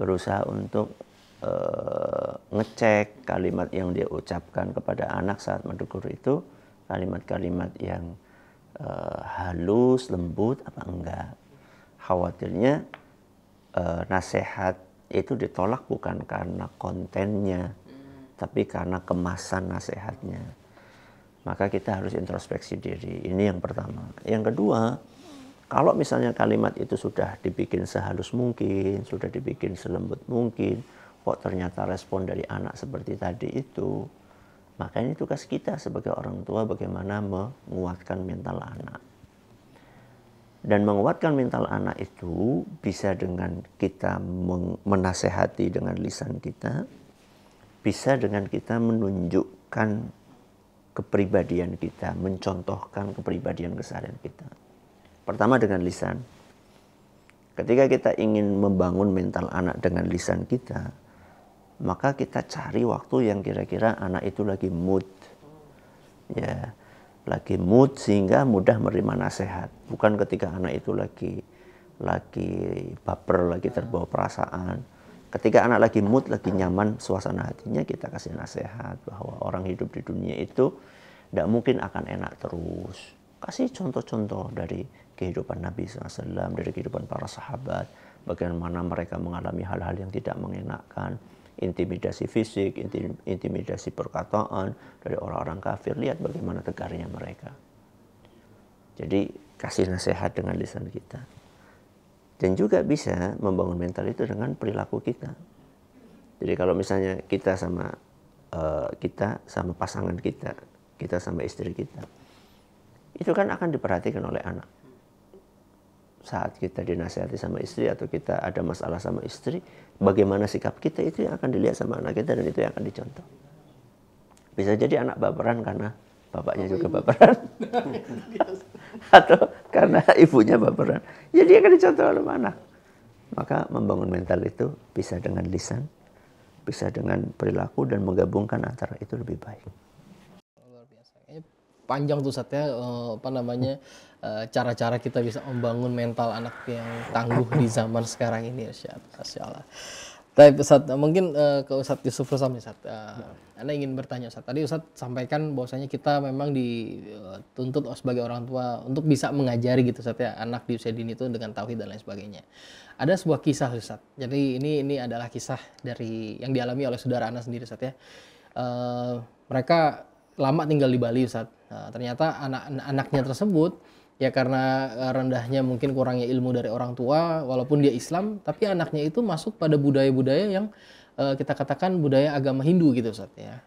berusaha untuk e, ngecek kalimat yang dia ucapkan kepada anak saat mendukur itu kalimat-kalimat yang e, halus, lembut apa enggak. Khawatirnya nasehat nasihat itu ditolak bukan karena kontennya, tapi karena kemasan nasihatnya maka kita harus introspeksi diri. Ini yang pertama. Yang kedua, kalau misalnya kalimat itu sudah dibikin sehalus mungkin, sudah dibikin selembut mungkin, kok ternyata respon dari anak seperti tadi itu, maka ini tugas kita sebagai orang tua bagaimana menguatkan mental anak. Dan menguatkan mental anak itu bisa dengan kita menasehati dengan lisan kita, bisa dengan kita menunjukkan kepribadian kita, mencontohkan kepribadian keseharian kita. Pertama dengan lisan. Ketika kita ingin membangun mental anak dengan lisan kita, maka kita cari waktu yang kira-kira anak itu lagi mood. Ya, lagi mood sehingga mudah menerima nasihat. Bukan ketika anak itu lagi lagi baper, lagi terbawa perasaan. Ketika anak lagi mood, lagi nyaman suasana hatinya, kita kasih nasihat bahwa orang hidup di dunia itu tidak mungkin akan enak terus. Kasih contoh-contoh dari kehidupan Nabi SAW, dari kehidupan para sahabat, bagaimana mereka mengalami hal-hal yang tidak mengenakkan, intimidasi fisik, intimidasi perkataan dari orang-orang kafir. Lihat bagaimana tegarnya mereka. Jadi kasih nasihat dengan lisan kita. Dan juga bisa membangun mental itu dengan perilaku kita. Jadi kalau misalnya kita sama uh, kita sama pasangan kita kita sama istri kita. Itu kan akan diperhatikan oleh anak. Saat kita dinasihati sama istri atau kita ada masalah sama istri, bagaimana sikap kita itu yang akan dilihat sama anak kita dan itu yang akan dicontoh. Bisa jadi anak baperan karena bapaknya juga baperan. (laughs) atau karena ibunya baperan. Jadi ya, akan dicontoh oleh anak. Maka membangun mental itu bisa dengan lisan, bisa dengan perilaku dan menggabungkan antara itu lebih baik panjang tuh satya uh, eh, apa namanya eh, cara-cara kita bisa membangun mental anak yang tangguh di zaman sekarang ini Irsyad. Masya Allah. Tapi Ustaz, mungkin uh, ke Ustaz Yusuf Rusam nih Ustaz. Uh, nah. Ya. Anda ingin bertanya Ustaz. Tadi Ustaz sampaikan bahwasanya kita memang dituntut oh, sebagai orang tua untuk bisa mengajari gitu Ustaz ya anak di usia dini itu dengan tauhid dan lain sebagainya. Ada sebuah kisah Ustaz. Jadi ini ini adalah kisah dari yang dialami oleh saudara Anda sendiri Ustaz ya. Uh, mereka lama tinggal di Bali Ustaz Nah, ternyata anak-anaknya tersebut ya karena eh, rendahnya mungkin kurangnya ilmu dari orang tua walaupun dia Islam tapi anaknya itu masuk pada budaya-budaya yang uh, kita katakan budaya agama Hindu gitu saat ya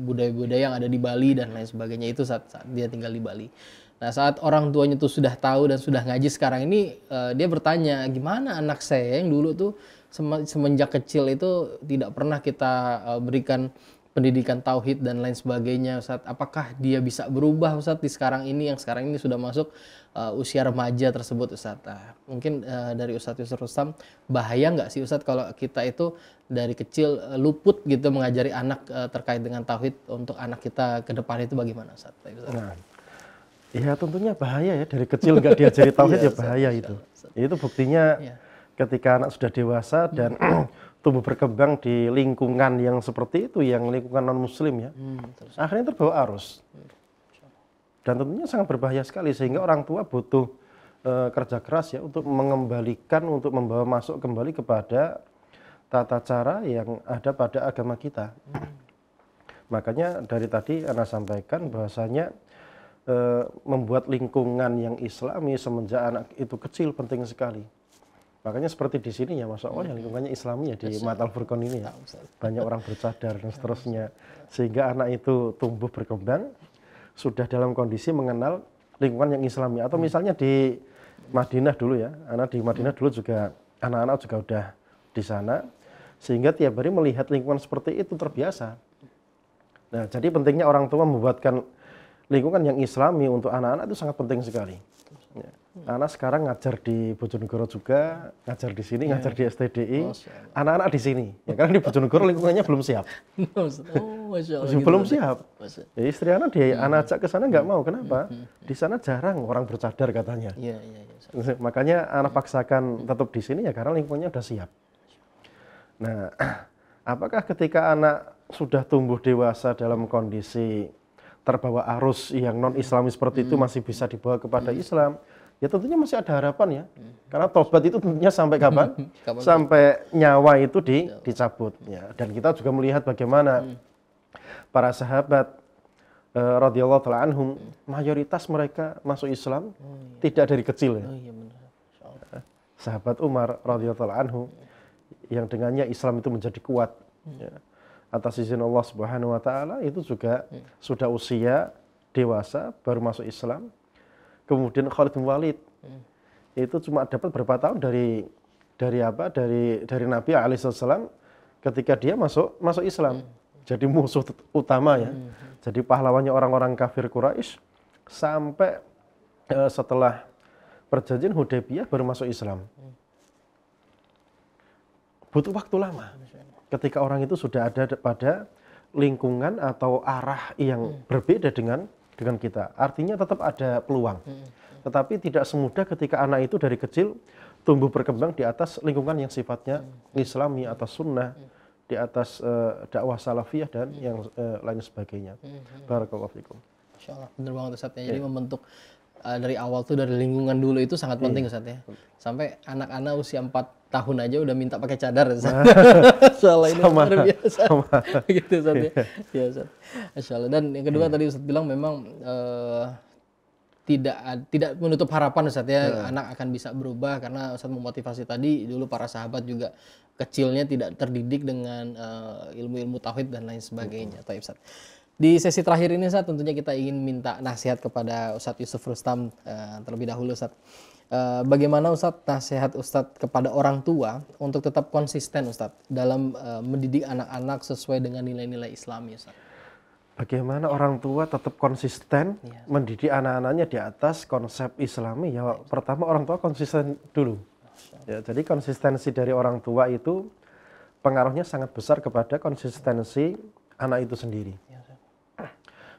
budaya-budaya yang ada di Bali dan lain sebagainya itu saat, saat dia tinggal di Bali nah saat orang tuanya tuh sudah tahu dan sudah ngaji sekarang ini uh, dia bertanya gimana anak saya yang dulu tuh semenjak kecil itu tidak pernah kita berikan pendidikan tauhid dan lain sebagainya Ustaz apakah dia bisa berubah Ustaz di sekarang ini yang sekarang ini sudah masuk uh, usia remaja tersebut Ustaz uh, nah, mungkin uh, dari Ustaz Yusuf Rustam bahaya nggak sih Ustaz kalau kita itu dari kecil uh, luput gitu mengajari anak uh, terkait dengan tauhid untuk anak kita ke depan itu bagaimana Ustaz? Ustaz? Nah, ya tentunya bahaya ya dari kecil nggak diajari tauhid iya, ya, bahaya Ustaz, itu iya, Ustaz. itu buktinya iya. ketika anak sudah dewasa dan (clears throat) tumbuh berkembang di lingkungan yang seperti itu, yang lingkungan non Muslim ya, hmm, akhirnya terbawa arus. Dan tentunya sangat berbahaya sekali sehingga orang tua butuh e, kerja keras ya untuk mengembalikan, untuk membawa masuk kembali kepada tata cara yang ada pada agama kita. Hmm. Makanya dari tadi Anda sampaikan bahasanya e, eh, membuat lingkungan yang islami semenjak anak itu kecil penting sekali. Makanya seperti di sini ya, masuk oh yang lingkungannya Islami ya di Matal Furkon ini ya. Banyak orang bercadar dan seterusnya. Sehingga anak itu tumbuh berkembang, sudah dalam kondisi mengenal lingkungan yang Islami. Atau hmm. misalnya di Madinah dulu ya, anak di Madinah hmm. dulu juga, anak-anak juga udah di sana. Sehingga tiap hari melihat lingkungan seperti itu terbiasa. Nah, jadi pentingnya orang tua membuatkan lingkungan yang islami untuk anak-anak itu sangat penting sekali. Ya. Anak sekarang ngajar di Bojonegoro juga, ngajar di sini, ya. ngajar di STDI. Oh, Anak-anak di sini, ya karena di Bojonegoro lingkungannya belum siap. (laughs) oh, oh gitu. belum siap. Ya, istri anak dia, ya. Hmm. anak ajak ke sana nggak mau, kenapa? Hmm, hmm, di sana jarang orang bercadar katanya. Ya, ya, ya, Makanya anak paksakan tetap di sini ya karena lingkungannya udah siap. Nah, (clears throat) apakah ketika anak sudah tumbuh dewasa dalam kondisi terbawa arus yang non Islami seperti hmm. itu masih bisa dibawa kepada hmm. Islam, ya tentunya masih ada harapan ya. Karena tobat itu tentunya sampai kapan? (laughs) sampai nyawa itu di, ya. dicabut. Ya. Dan kita juga melihat bagaimana hmm. para sahabat uh, radhiyallahu taala anhum hmm. mayoritas mereka masuk Islam oh, iya. tidak dari kecil ya. Oh, iya Sahabat Umar radhiyallahu taala anhu ya. yang dengannya Islam itu menjadi kuat. Hmm. Ya atas izin Allah Subhanahu wa taala itu juga ya. sudah usia dewasa baru masuk Islam. Kemudian Khalid bin Walid ya. itu cuma dapat berapa tahun dari dari apa? Dari dari Nabi alaihissalam ketika dia masuk masuk Islam. Ya. Jadi musuh utama ya. ya. Jadi pahlawannya orang-orang kafir Quraisy sampai uh, setelah perjanjian Hudaybiyah baru masuk Islam. Iya. Butuh waktu lama ketika orang itu sudah ada pada lingkungan atau arah yang hmm. berbeda dengan dengan kita. Artinya tetap ada peluang. Hmm, hmm, hmm. Tetapi tidak semudah ketika anak itu dari kecil tumbuh berkembang di atas lingkungan yang sifatnya hmm. islami atau sunnah, hmm. di atas uh, dakwah salafiyah dan hmm. yang uh, lain sebagainya. Hmm. hmm Barakallahu fikum. Allah, benar banget Ustaz. Ya. Jadi yeah. membentuk uh, dari awal tuh dari lingkungan dulu itu sangat iya. penting yeah. Ustaz ya. Sampai anak-anak usia 4 tahun aja udah minta pakai cadar nah. soalnya (laughs) ini luar biasa sama. (laughs) gitu Ustaz ya. ya Ustaz. Iya, Allah. dan yang kedua iya. tadi Ustaz bilang memang uh, tidak tidak menutup harapan Ustaz ya iya. anak akan bisa berubah karena Ustaz memotivasi tadi dulu para sahabat juga kecilnya tidak terdidik dengan eh, ilmu-ilmu uh, ilmu -ilmu tauhid dan lain sebagainya. Hmm. Ustaz. Di sesi terakhir ini Ustaz tentunya kita ingin minta nasihat kepada Ustaz Yusuf Rustam uh, terlebih dahulu Ustaz. Eh, bagaimana Ustadz nasihat Ustadz kepada orang tua untuk tetap konsisten Ustadz dalam eh, mendidik anak-anak sesuai dengan nilai-nilai ya Ustadz? Bagaimana orang tua tetap konsisten ya. mendidik anak-anaknya di atas konsep Islami? Ya, ya pertama orang tua konsisten dulu. Ya, jadi konsistensi dari orang tua itu pengaruhnya sangat besar kepada konsistensi anak itu sendiri. Iya,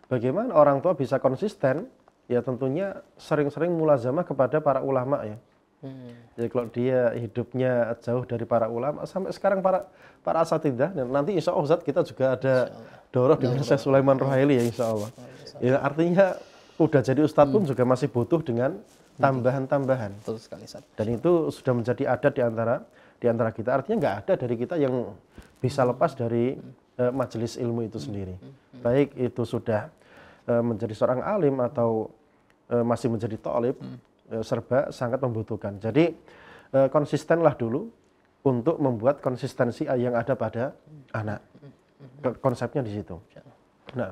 bagaimana orang tua bisa konsisten ya tentunya sering-sering mulazamah kepada para ulama ya. Hmm. Jadi kalau dia hidupnya jauh dari para ulama sampai sekarang para para asatidah dan nanti insya Allah Zat kita juga ada doroh dengan Syekh Sulaiman Rohaili ya insya Allah. Ya, artinya udah jadi ustadz hmm. pun juga masih butuh dengan hmm. tambahan-tambahan. sekali Dan itu sudah menjadi adat di antara di antara kita. Artinya nggak ada dari kita yang bisa lepas dari uh, majelis ilmu itu sendiri. Hmm. Baik itu sudah Eh, menjadi seorang alim atau eh, masih menjadi tolib hmm. eh, serba sangat membutuhkan. Jadi konsistenlah dulu untuk membuat konsistensi yang ada pada anak. Konsepnya di situ. Nah.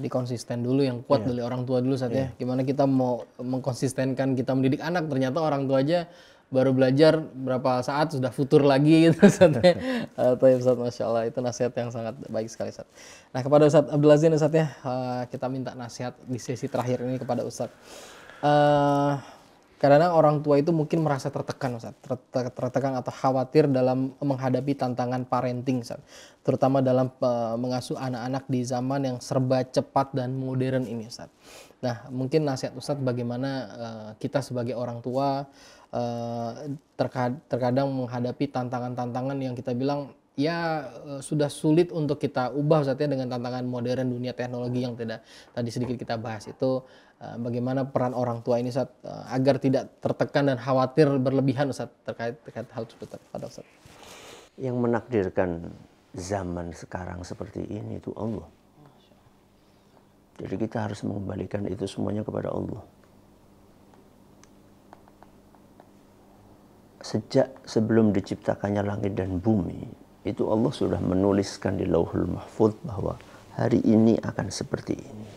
Jadi konsisten dulu yang kuat yeah. dari orang tua dulu saatnya. yeah. Gimana kita mau mengkonsistenkan kita mendidik anak ternyata orang tua aja baru belajar berapa saat sudah futur lagi (laughs) gitu Ustaz. uh, Ustaz, Masya Allah itu nasihat yang sangat baik sekali Ustaz. Nah kepada Ustaz Abdul Aziz Ustaz ya, eh, kita minta nasihat di sesi terakhir ini kepada Ustaz. Uh, karena orang tua itu mungkin merasa tertekan Ustaz, tertekan atau khawatir dalam menghadapi tantangan parenting Ustaz. Terutama dalam mengasuh anak-anak di zaman yang serba cepat dan modern ini Ustaz. Nah mungkin nasihat Ustaz bagaimana kita sebagai orang tua Eh, terkadang menghadapi tantangan-tantangan yang kita bilang ya eh, sudah sulit untuk kita ubah saatnya dengan tantangan modern dunia teknologi yang tidak tadi sedikit kita bahas itu eh, bagaimana peran orang tua ini saat agar tidak tertekan dan khawatir berlebihan saat terkait terkait hal tersebut pada Yang menakdirkan zaman sekarang seperti ini itu Allah. Jadi kita harus mengembalikan itu semuanya kepada Allah. sejak sebelum diciptakannya langit dan bumi, itu Allah sudah menuliskan di Lauhul Mahfud bahwa hari ini akan seperti ini.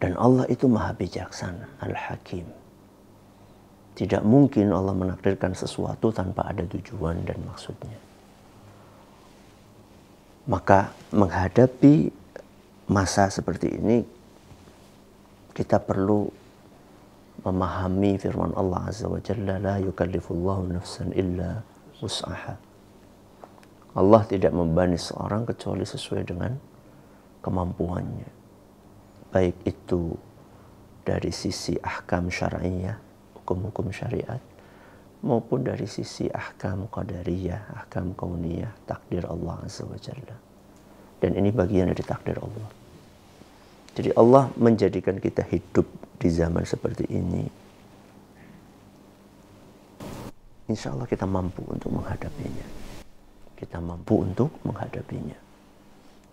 Dan Allah itu maha bijaksana, al-hakim. Tidak mungkin Allah menakdirkan sesuatu tanpa ada tujuan dan maksudnya. Maka menghadapi masa seperti ini, kita perlu memahami firman Allah Azza wa Jalla la yukallifullahu nafsan illa usaha. Allah tidak membani seorang kecuali sesuai dengan kemampuannya. Baik itu dari sisi ahkam syariah, hukum-hukum syariat, maupun dari sisi ahkam qadariyah, ahkam kauniyah, takdir Allah Azza wa Jalla. Dan ini bagian dari takdir Allah. Jadi Allah menjadikan kita hidup di zaman seperti ini, insya Allah kita mampu untuk menghadapinya. Kita mampu untuk menghadapinya.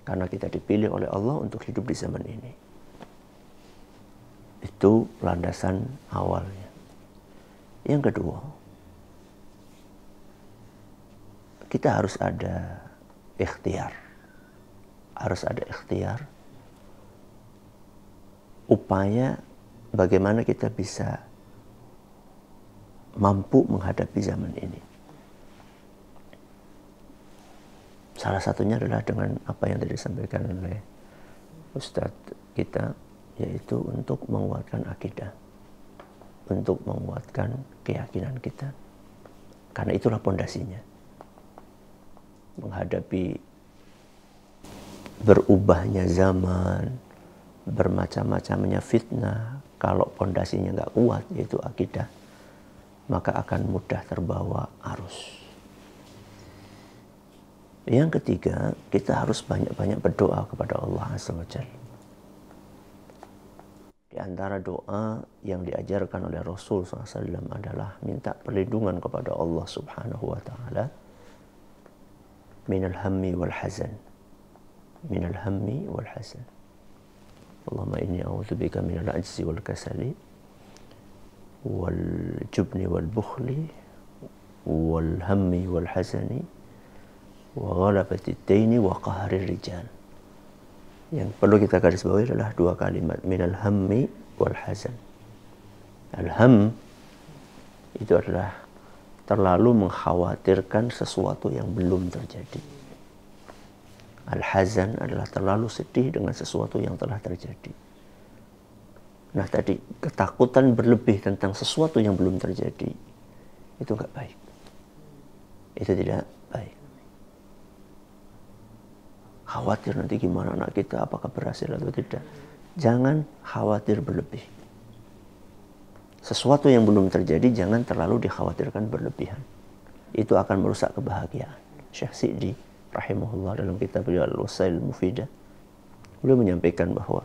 Karena kita dipilih oleh Allah untuk hidup di zaman ini. Itu landasan awalnya. Yang kedua, kita harus ada ikhtiar. Harus ada ikhtiar upaya bagaimana kita bisa mampu menghadapi zaman ini. Salah satunya adalah dengan apa yang tadi disampaikan oleh Ustadz kita, yaitu untuk menguatkan akidah, untuk menguatkan keyakinan kita. Karena itulah pondasinya. Menghadapi berubahnya zaman, bermacam-macamnya fitnah, kalau pondasinya nggak kuat, yaitu akidah, maka akan mudah terbawa arus. Yang ketiga, kita harus banyak-banyak berdoa kepada Allah Azza Di antara doa yang diajarkan oleh Rasul SAW adalah minta perlindungan kepada Allah Subhanahu wa taala minal hammi wal hazan. Minal hammi wal hazan. Allahumma inni min al ajzi wal kasali wal jubni wal bukhli wal hammi wal hazani wa ghalabati daini wa qahri rijal. Yang perlu kita garis bawahi adalah dua kalimat min al hammi wal hazan. Al-ham itu adalah terlalu mengkhawatirkan sesuatu yang belum terjadi Al-hazan adalah terlalu sedih dengan sesuatu yang telah terjadi. Nah tadi, ketakutan berlebih tentang sesuatu yang belum terjadi, itu nggak baik. Itu tidak baik. Khawatir nanti gimana anak kita, apakah berhasil atau tidak. Jangan khawatir berlebih. Sesuatu yang belum terjadi, jangan terlalu dikhawatirkan berlebihan. Itu akan merusak kebahagiaan. Syekh Sidi rahimahullah dalam kitab beliau Al-Wasail Mufida beliau menyampaikan bahwa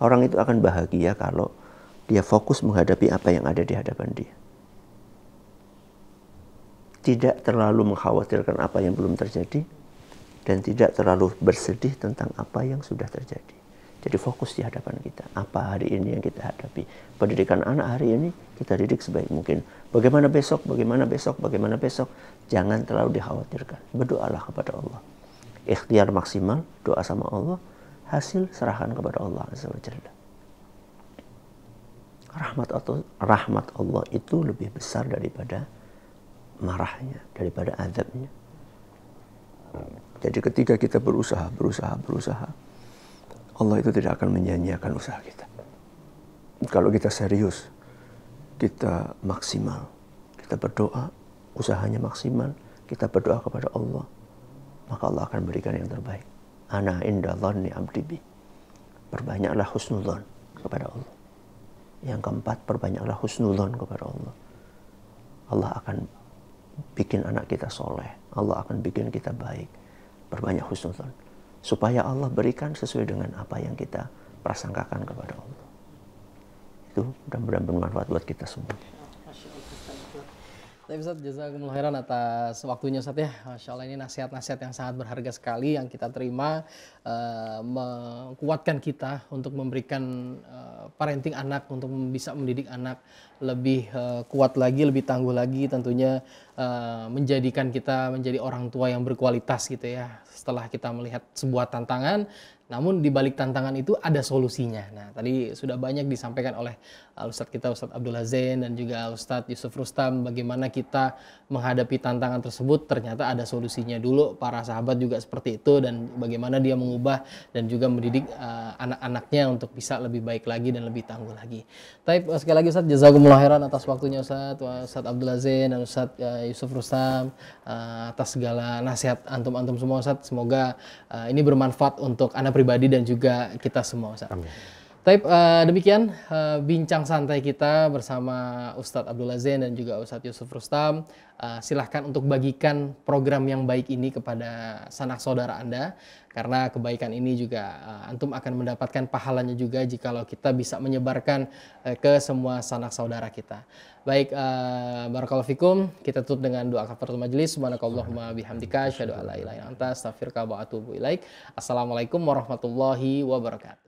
orang itu akan bahagia kalau dia fokus menghadapi apa yang ada di hadapan dia tidak terlalu mengkhawatirkan apa yang belum terjadi dan tidak terlalu bersedih tentang apa yang sudah terjadi jadi fokus di hadapan kita. Apa hari ini yang kita hadapi? Pendidikan anak hari ini kita didik sebaik mungkin. Bagaimana besok? Bagaimana besok? Bagaimana besok? Jangan terlalu dikhawatirkan. Berdoalah kepada Allah. Ikhtiar maksimal, doa sama Allah. Hasil serahkan kepada Allah Azza wa Jalla. Rahmat, atau, rahmat Allah itu lebih besar daripada marahnya, daripada azabnya. Jadi ketika kita berusaha, berusaha, berusaha, Allah itu tidak akan menyanyiakan usaha kita. Kalau kita serius, kita maksimal, kita berdoa, usahanya maksimal, kita berdoa kepada Allah, maka Allah akan berikan yang terbaik. Ana inda dhanni abdibi. Perbanyaklah husnudhan kepada Allah. Yang keempat, perbanyaklah husnudhan kepada Allah. Allah akan bikin anak kita soleh. Allah akan bikin kita baik. Perbanyak husnudhan supaya Allah berikan sesuai dengan apa yang kita prasangkakan kepada Allah. Itu mudah-mudahan bermanfaat buat kita semua. Tapi Ustaz, jazakumullah khairan atas waktunya Ustaz ya. Masya Allah ini nasihat-nasihat yang sangat berharga sekali yang kita terima. Uh, mengkuatkan kita untuk memberikan uh, parenting anak, untuk bisa mendidik anak lebih uh, kuat lagi, lebih tangguh lagi tentunya uh, menjadikan kita menjadi orang tua yang berkualitas gitu ya. Setelah kita melihat sebuah tantangan, namun di balik tantangan itu ada solusinya. Nah, tadi sudah banyak disampaikan oleh eh, Ustadz kita Ustadz Abdullah Zain dan juga Ustadz Yusuf Rustam bagaimana kita menghadapi tantangan tersebut ternyata ada solusinya dulu para sahabat juga seperti itu dan bagaimana dia mengubah dan juga mendidik uh, anak-anaknya untuk bisa lebih baik lagi dan lebih tangguh lagi. Tapi sekali lagi Ustadz jazakumullah Wah heran atas waktunya Ustaz, Ustaz Abdul Aziz dan Ustaz eh, Yusuf Rustam eh, atas segala nasihat antum-antum semua Ustaz. Semoga eh, ini bermanfaat untuk anak pribadi dan juga kita semua Ustaz. Amin. Tapi uh, demikian uh, bincang santai kita bersama Ustadz Abdullah Zain dan juga Ustadz Yusuf Rustam. Uh, silahkan untuk bagikan program yang baik ini kepada sanak saudara Anda. Karena kebaikan ini juga uh, Antum akan mendapatkan pahalanya juga jikalau kita bisa menyebarkan uh, ke semua sanak saudara kita. Baik, uh, Barakallahu Fikum. Kita tutup dengan doa kafaratul majelis. Subhanakallahumma bihamdika. Asyadu ala ilaih anta. Astagfirullah wa atubu Assalamualaikum warahmatullahi wabarakatuh.